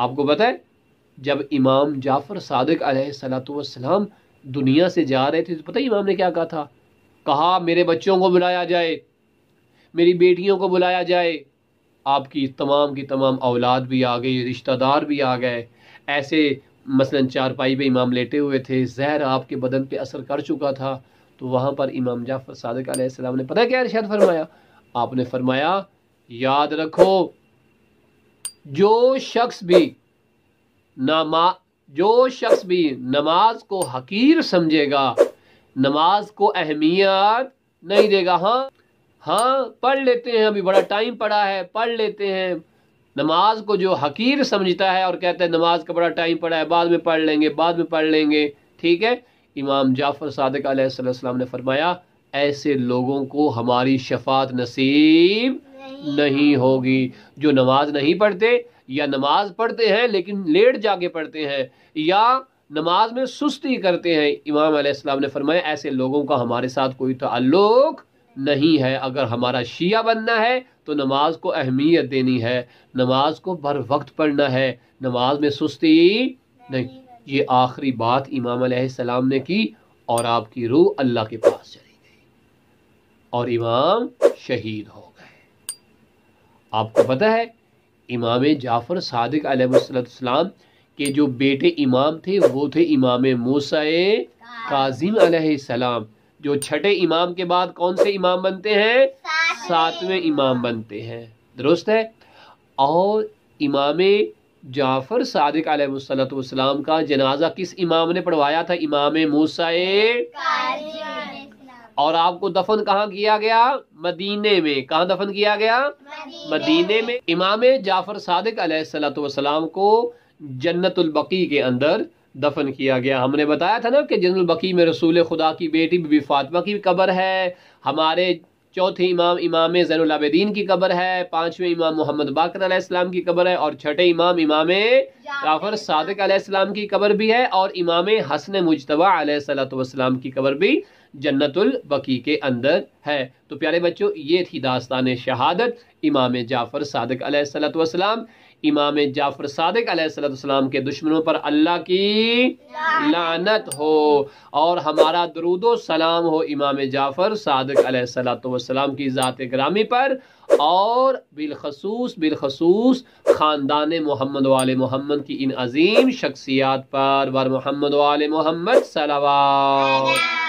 आपको पता है जब इमाम जाफ़र सादक सलाम दुनिया से जा रहे थे तो पता ही इमाम ने क्या कहा था कहा मेरे बच्चों को बुलाया जाए मेरी बेटियों को बुलाया जाए आपकी तमाम की तमाम औलाद भी आ गई रिश्तेदार भी आ गए ऐसे मसलन चारपाई पे इमाम लेटे हुए थे जहर आपके बदन पे असर कर चुका था तो वहाँ पर इमाम जाफ़र सादक ने पता क्या इरशाद फरमाया आपने फरमाया याद रखो जो शख्स भी नमा जो शख्स भी नमाज को हकीर समझेगा नमाज को अहमियत नहीं देगा हाँ हाँ पढ़ लेते हैं अभी बड़ा टाइम पड़ा है पढ़ लेते हैं नमाज को जो हकीर समझता है और कहता है नमाज का बड़ा टाइम पड़ा है बाद में पढ़ लेंगे बाद में पढ़ लेंगे ठीक है इमाम जाफ़र सदक ने फरमाया ऐसे लोगों को हमारी शफात नसीब नहीं होगी जो नमाज नहीं पढ़ते या नमाज पढ़ते हैं लेकिन लेट जाके पढ़ते हैं या नमाज में सुस्ती करते हैं इमाम आसमाम ने फरमाया ऐसे लोगों का हमारे साथ कोई ताल्लुक नहीं है अगर हमारा शिया बनना है तो नमाज को अहमियत देनी है नमाज को बर वक्त पढ़ना है नमाज में सुस्ती नहीं ये आखिरी बात इमाम अलैहिस्सलाम ने की और आपकी रूह अल्लाह के पास चली गई और इमाम शहीद हो आपको पता है इमाम जाफ़र सदक आसलम के जो बेटे इमाम थे वो थे इमाम मूसा काजिम अलैहिस्सलाम जो छठे इमाम के बाद कौन से इमाम बनते हैं सातवें इमाम बनते हैं दुरुस्त है और इमाम जाफ़र सदक अलैहिस्सलाम का जनाजा किस इमाम ने पढ़वाया था इमाम मूसा और आपको दफन कहाँ किया गया मदीने में कहाँ दफन किया गया मदीने, मदीने में इमाम जाफर सादिक सलाम को जन्नतुलबकी के अंदर दफन किया गया हमने बताया था ना कि जन्नतुलबकी में रसूल खुदा की बेटी बीबी फातिमा की कब्र है हमारे चौथे इमाम इमाम जैनदीन की कब्र है पांचवें इमाम मोहम्मद बाकर अलैहिस्सलाम की कब्र है और छठे इमाम इमाम जाफर सादिक अलैहिस्सलाम की कब्र भी है और इमाम हसन मुशतबा सलाम की कब्र भी जन्नतुल बकी के अंदर है तो प्यारे बच्चों ये थी दास्तान शहादत इमाम जाफ़र सादक अलैहिस्सलाम इमाम जाफ़र सादक अलैहिस्सलाम के दुश्मनों पर अल्लाह की लानत हो और हमारा दरुदो सलाम हो इमाम जाफ़र सादक अलैहिस्सलाम की ज़ात ग्रामी पर और बिलखसूस बिलखसूस ख़ानदान मोहम्मद वाल मोहम्मद की इन अजीम शख्सियात पर वर मोहम्मद वाल मोहम्मद सलावा